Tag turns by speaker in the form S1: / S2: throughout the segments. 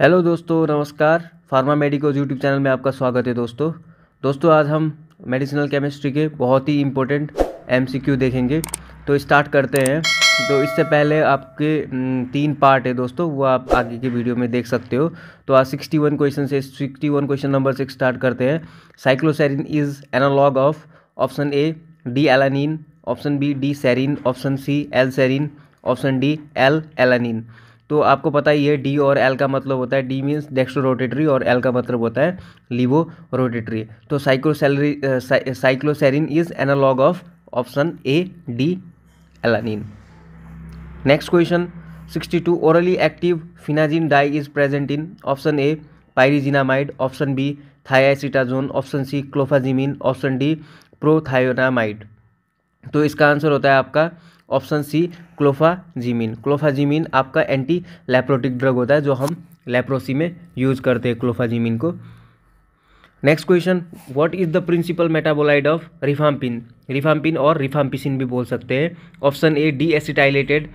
S1: hello दोस्तों नमस्कार pharma medicos YouTube channel में आपका स्वागत है दोस्तों दोस्तों आज हम मेडिसिनल केमिस्ट्री के बहुत ही इम्पोर्टेंट एमसीक्यू देखेंगे तो स्टार्ट करते हैं तो इससे पहले आपके तीन पार्ट है दोस्तों वो आप आगे के वीडियो में देख सकते हो तो आज सिक्सटी वन क्वेश्चन से सिक्सटी वन क्वेश्चन नंबर से स्टार्ट करते हैं cycloserine is analog of option A D alanine option B D serine option C L serine option D L alanine तो आपको पता ही है डी और एल का मतलब होता है डी मीन्स डेक्स्ट्रो रोटेटरी और एल का मतलब होता है लिवो रोटेटरी तो cycloserine cycloserine is analog of option A D alanine next question sixty two orally active phenazine dye is present in option A pyrazinamide option B thiacetazone option C clofazimine option D prothionamide तो इसका answer होता है आपका option सी क्लोफाजीमिन क्लोफाजीमिन आपका anti लेप्रोटिक drug होता है जो हम लेप्रोसी में यूज करते हैं क्लोफाजीमिन को next question what is the principal metabolite of rifampin rifampin और रिफाम्पिसिन भी बोल सकते हैं option A D acetylated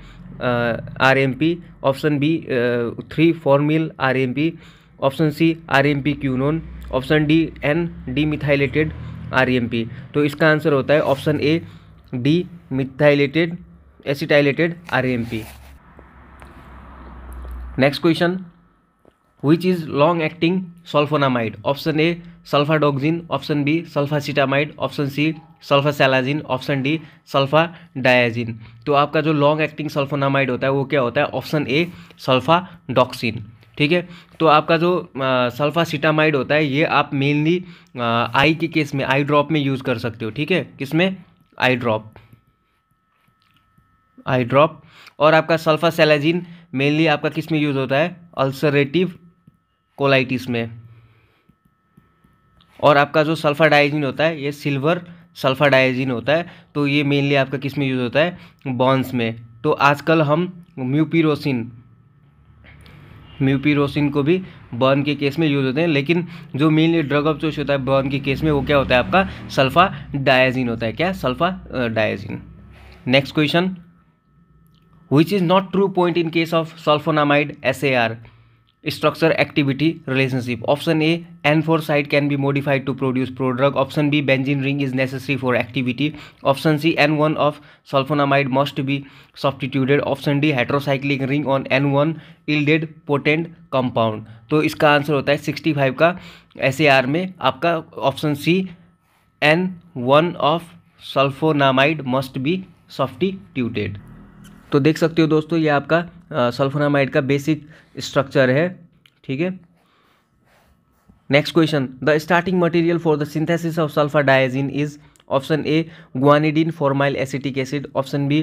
S1: R M P option B three formyl R M P option C R M P quinone option D N D methylated R M P तो इसका answer होता है option A D methylated acetylated R M P next question which is long acting sulfonamide option option B sulfa b option C sulfa sulfasalazine option D sulfadiazine तो आपका जो long acting sulphonamide होता है वो क्या होता है option A sulpha डॉक्सिन ठीक है तो आपका जो सल्फासीटामाइड होता है ये आप मेनली आई के केस में आई ड्रॉप में यूज़ कर सकते हो ठीक है किसमें आई ड्रॉप आई ड्रॉप और आपका सल्फा सेलाजीन मेनली आपका किस में यूज़ होता है अल्सरेटिव कोलाइटिस में और आपका जो सल्फा डाइजिन होता है ये सिल्वर सल्फा डाइजीन होता है तो ये मेनली आपका किस में यूज़ होता है बॉन्स में तो आजकल हम म्यूपीरोसिन म्यूपीरोसिन को भी बर्न के केस में यूज़ होते हैं लेकिन जो मेनली ड्रग ऑफ चॉइस होता है बर्न के केस में वो क्या होता है आपका सल्फा डायजिन होता है क्या sulfadiazine next question which is not true point in case of sulfonamide S A R structure activity relationship option A N four side can be modified to produce prodrug option B benzene ring is necessary for activity option C N one of sulfonamide must be substituted option D heterocyclic ring on N one yielded potent compound तो इसका answer होता है sixty five का S A R में आपका option C N one of sulfonamide must be substituted तो देख सकते हो दोस्तों ये आपका सल्फोनामाइड का बेसिक स्ट्रक्चर है ठीक है next question the starting material for the synthesis of sulfadiazine is option A guanidine formyl acetic acid option B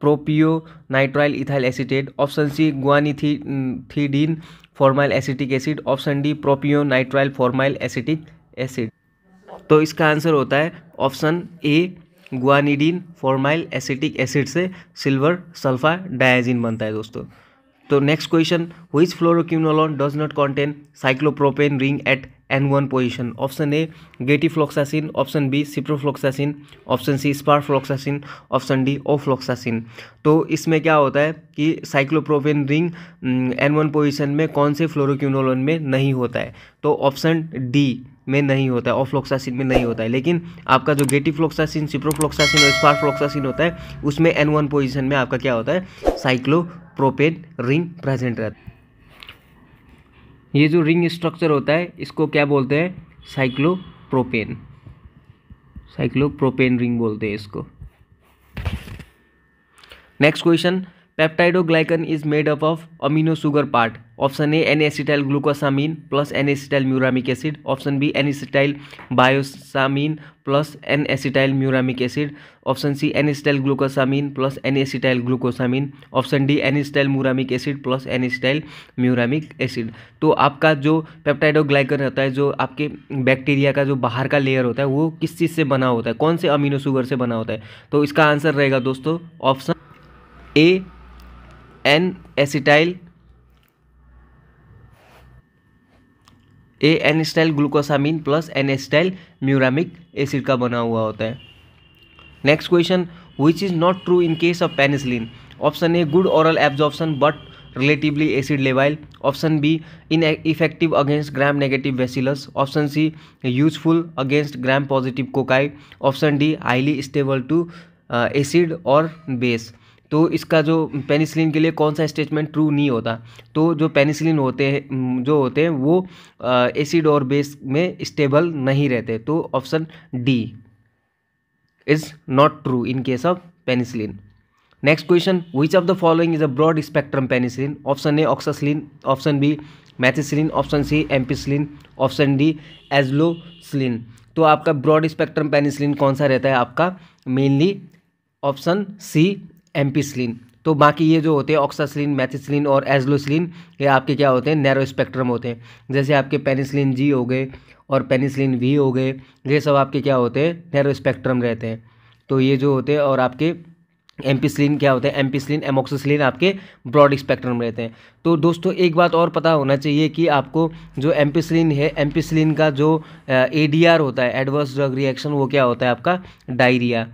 S1: propionitrile ethyl acetate option C guanethidine formyl acetic acid option D propionitrile formyl acetic acid तो इसका answer होता है option A guanidine formyl acetic acid से silver sulfadiazine बनता है दोस्तों तो next question हुई fluoroquinolone does not contain cyclopropane ring eight N one position option A floxacin option B ciprofloxacin option C sparfloxacin option D ofloxacin तो इसमें क्या होता है कि cyclopropane ring N one position में कौन से फ्लोरोक्यूनोलोन में नहीं होता है तो ऑप्शन डी में नहीं होता है ऑफ्लोक्सासिन में नहीं होता है लेकिन आपका जो फ्लोक्सासिन सिप्रोफ्लोक्सासिन और फ्लोक्सासिन होता है उसमें एन वन पोजिशन में आपका क्या होता है साइक्लोप्रोपेन रिंग प्रेजेंट रहता है ये जो रिंग स्ट्रक्चर होता है इसको क्या बोलते हैं साइक्लोप्रोपेन साइक्लोप्रोपेन रिंग बोलते हैं इसको next question peptidoglycan is made up of amino sugar part option A N acetyl glucosamine plus N acetyl muramic acid option B N acetyl biosamine plus N acetyl muramic acid option C N acetyl glucosamine plus N acetyl glucosamine option D N acetyl muramic acid plus N acetyl muramic acid तो आपका जो पैप्टाइडोग्लाइकन रहता है जो आपके bacteria का जो बाहर का लेयर होता है वो किस चीज़ से बना होता है कौन से अमीनो सुगर से बना होता है तो इसका आंसर रहेगा दोस्तों option A N acetyl A N style glucosamine plus N acetyl muramic acid का बना हुआ होता है next question which is not true in case of penicillin option A good oral absorption but relatively acid लेवाइल option B ineffective against gram negative bacillus option C useful against gram positive cocci option D highly stable to acid और base तो इसका जो penicillin के लिए कौन सा statement true नहीं होता तो जो पेनिसिलिन होते हैं जो होते हैं वो एसिड और बेस में स्टेबल नहीं रहते तो option D is not true in case of penicillin next question which of the following is a broad spectrum penicillin option A oxacillin option B methicillin option C ampicillin option D azlocillin तो आपका broad spectrum penicillin कौन सा रहता है आपका mainly option C एम्पीसलिन तो बाकी ये जो होते हैं ऑक्सासलिन मैथिसलिन और एजलोसलिन ये आपके क्या होते हैं नैरो स्पेक्ट्रम होते हैं जैसे आपके पेनिसलिन जी हो गए और पेनिसलिन वी हो गए ये सब आपके क्या होते हैं नैरो स्पेक्ट्रम रहते हैं तो ये जो होते हैं और आपके एम्पिसलिन क्या होते हैं एम्पिसलिन एमोक्सिसलिन आपके ब्रॉड स्पेक्ट्रम रहते हैं तो दोस्तों एक बात और पता होना चाहिए कि आपको जो एम्पिसलिन है एम्पिसलिन का जो ए होता है एडवर्स ड्रग रिएक्शन वो क्या होता है आपका डायरिया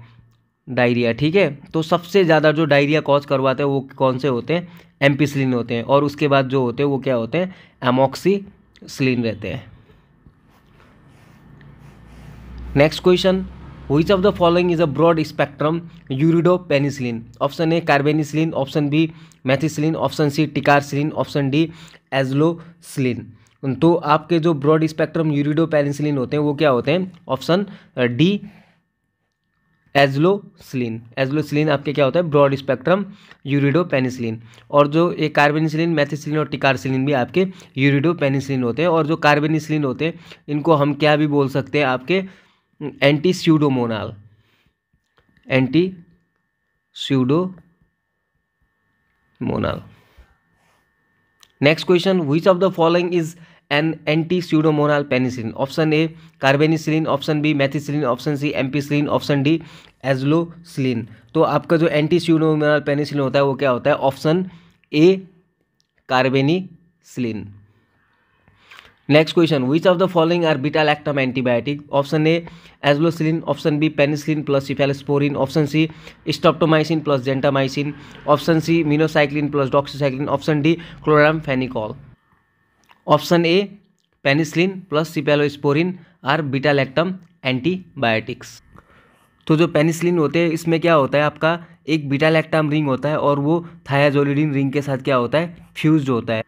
S1: डायरिया ठीक है तो सबसे ज़्यादा जो डायरिया कॉज करवाते हैं वो कौन से होते हैं एम्पिसलिन होते हैं और उसके बाद जो होते हैं वो क्या होते हैं एमोक्सीसिलिन रहते हैं next question which of the following is a broad spectrum ureido penicillin option A carbenicillin option B methicillin option C ticarcillin option D azlocillin तो आपके जो ब्रॉड स्पेक्ट्रम यूरिडो पेनिसिलिन होते हैं वो क्या होते हैं option D uh, azlocillin azlocillin आपके क्या होता है ब्रॉड स्पेक्ट्रम पेनिसिलिन और जो ये कार्बेनिसिलिन मेथिसिलिन और टिकारसिलिन भी आपके पेनिसिलिन होते हैं और जो कार्बेनिसिलिन होते हैं इनको हम क्या भी बोल सकते हैं आपके anti pseudomonal anti pseudomonal next question which of the following is an anti pseudomonal penicillin option A carbenicillin option B methicillin option C ampicillin option D azlocillin तो आपका जो एंटी स्यूडोमोनाल पेनिसिलिन होता है वो क्या होता है option A carbenicillin next question which of the following are beta lactam antibiotic option A azlocillin option B penicillin plus cephalosporin option C streptomycin plus gentamicin option C minocycline plus doxycycline option D chloramphenicol option A penicillin plus cephalosporin are beta lactam antibiotics तो जो penicillin होते हैं इसमें क्या होता है आपका एक बीटा रिंग होता है और वो थायाजोलिडिन रिंग के साथ क्या होता है फ्यूज होता है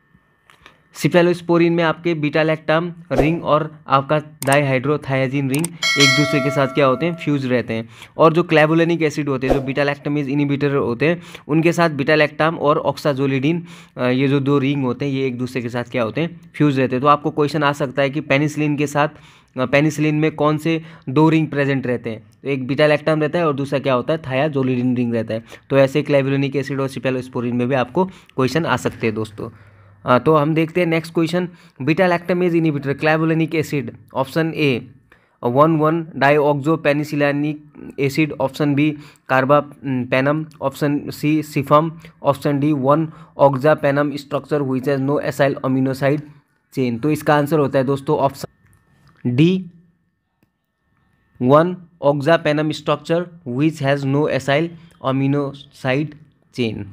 S1: सिप्लेलोस्पोरिन में आपके बीटा लैक्टाम रिंग और आपका डाईहाइड्रोथायाजिन रिंग एक दूसरे के साथ क्या होते हैं फ्यूज रहते हैं और जो क्लेबुलनिक एसिड होते हैं जो बीटा इज इनिबिटर होते हैं उनके साथ बीटा लैक्टाम और ऑक्साजोलिडिन ये जो दो रिंग होते हैं ये एक दूसरे के साथ क्या होते हैं फ्यूज रहते हैं तो आपको क्वेश्चन आ सकता है कि पेनिसिलिन के साथ पेनिसिलिन में कौन से दो रिंग प्रेजेंट रहते हैं तो एक बीटा लैक्टाम रहता है और दूसरा क्या होता है थायाजोलिडिन रिंग रहता है तो ऐसे क्लेबुलनिक एसिड और सिपेलोस्पोरिन में भी आपको क्वेश्चन आ सकते हैं दोस्तों हाँ, तो हम देखते हैं next question beta lactamase inhibitor clavulanic acid option A one one oxo penicillanic acid option B carbapenem option C cephem option D one oxapenam structure हुई has no acyl amino side chain तो इसका answer होता है दोस्तों option D one oxapenam structure which has no acyl amino side chain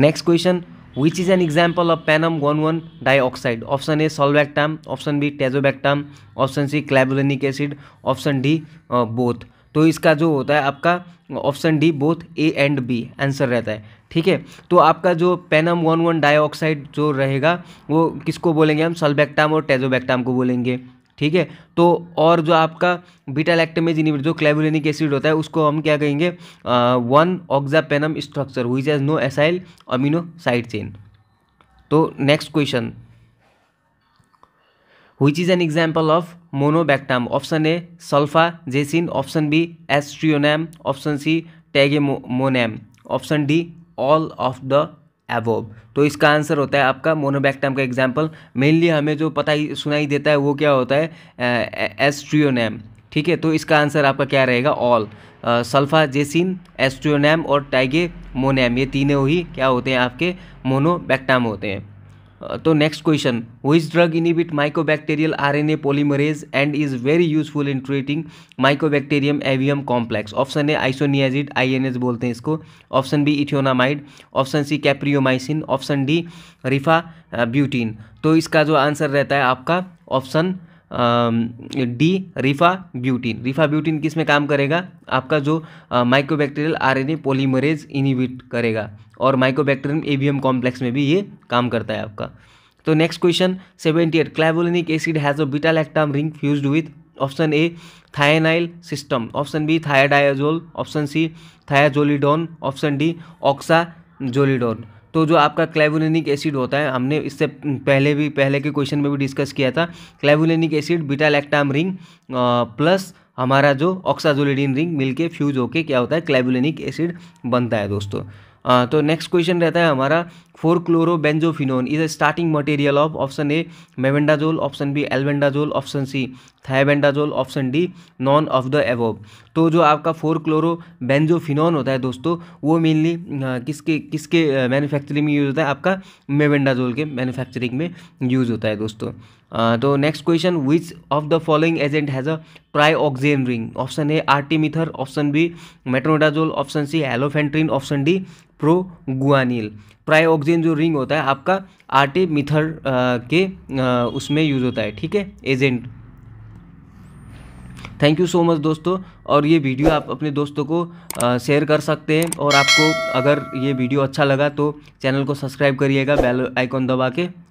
S1: next question which is an example of penam one one dioxide option A sulbactam option B tazobactam option C clavulanic acid option D both तो इसका जो होता है आपका option D both A and B answer रहता है ठीक है तो आपका जो पेनम वन वन डाइऑक्साइड जो रहेगा वो किसको बोलेंगे हम सल्बेक्टाम और टेजोबैक्टाम को बोलेंगे ठीक है तो और जो आपका बीटा लैक्टमेज इनिबिटर जो क्लेबुलिनिक एसिड होता है उसको हम क्या कहेंगे वन ऑक्जापेनम स्ट्रक्चर हुई has no acyl amino side chain तो next question which is an example of monobactam option A sulfadiazine option B aztreonam option C टैगे option D all of the above तो इसका answer होता है आपका monobactam का example mainly हमें जो पता ही सुनाई देता है वो क्या होता है एस्ट्रियोनेम ठीक है तो इसका आंसर आपका क्या रहेगा ऑल सल्फा जेसिन एस्ट्रियोनेम और टाइगे मोनेम ये तीनों ही क्या होते हैं आपके मोनोबैक्टाम होते हैं तो next question which drug inhibit mycobacterial RNA polymerase and is very useful in treating mycobacterium avium complex option A isoniazid INS बोलते हैं इसको option B ethionamide option C capreomycin option D rifabutin तो इसका जो answer रहता है आपका option D rifabutin rifabutin किस में काम करेगा आपका जो माइक्रोबैक्टीरियल आरएनए पॉलीमरेज इनिबिट करेगा और माइक्रोबैक्टीरियम एम कॉम्प्लेक्स में भी ये काम करता है आपका तो next question seventy eight clavulanic acid has a beta lactam ring fuse with option A thienyl system option B thiadiazole option C thiazolidone option D oxazolidone तो जो आपका क्लेवुलिनिक एसिड होता है हमने इससे पहले भी पहले के क्वेश्चन में भी डिस्कस किया था clavulanic acid beta lactam ring plus हमारा जो ऑक्साजोलिडिन रिंग मिलके फ्यूज होके क्या होता है क्लेवुलिनिक एसिड बनता है दोस्तों हाँ, तो नेक्स्ट क्वेश्चन रहता है हमारा four chloro benzophenone is a starting material of option A mebendazole option B albendazole option C thiabendazole option D none of the above तो जो आपका फोर क्लोरो बेंजोफिन होता है दोस्तों वो मेनली हाँ, किसके किसके मैन्युफैक्चरिंग में यूज़ होता है आपका मेवेंडाजोल के मैन्युफैक्चरिंग में यूज़ होता है दोस्तों हाँ, तो next question which of the following agent has a oxazine ring option A artemether option B metronidazole option C halofantrine option D proguanil प्रायोक्सिन जो रिंग होता है आपका आटे मिथर के आ, उसमें यूज होता है ठीक है agent thank you so much दोस्तों और ये वीडियो आप अपने दोस्तों को शेयर कर सकते हैं और आपको अगर ये वीडियो अच्छा लगा तो चैनल को सब्सक्राइब करिएगा बेल आइकॉन दबा के